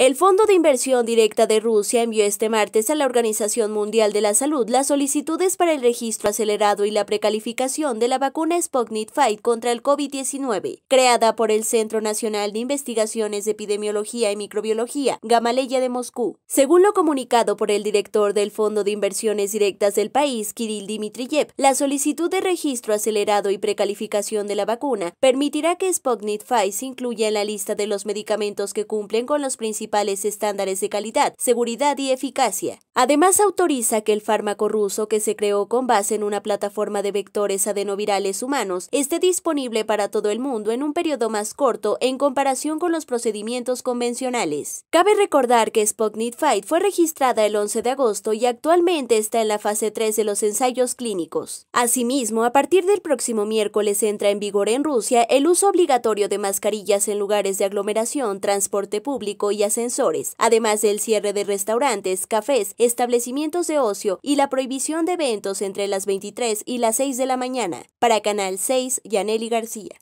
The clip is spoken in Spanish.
El Fondo de Inversión Directa de Rusia envió este martes a la Organización Mundial de la Salud las solicitudes para el registro acelerado y la precalificación de la vacuna Sputnik fight contra el COVID-19, creada por el Centro Nacional de Investigaciones de Epidemiología y Microbiología, Gamaleya de Moscú. Según lo comunicado por el director del Fondo de Inversiones Directas del país, Kirill Dmitriev, la solicitud de registro acelerado y precalificación de la vacuna permitirá que Sputnik Fight se incluya en la lista de los medicamentos que cumplen con los principios estándares de calidad, seguridad y eficacia. Además, autoriza que el fármaco ruso que se creó con base en una plataforma de vectores adenovirales humanos esté disponible para todo el mundo en un periodo más corto en comparación con los procedimientos convencionales. Cabe recordar que Sputnik Fight fue registrada el 11 de agosto y actualmente está en la fase 3 de los ensayos clínicos. Asimismo, a partir del próximo miércoles entra en vigor en Rusia el uso obligatorio de mascarillas en lugares de aglomeración, transporte público y ascensores, además del cierre de restaurantes, cafés, establecimientos de ocio y la prohibición de eventos entre las 23 y las 6 de la mañana. Para Canal 6, Yaneli García.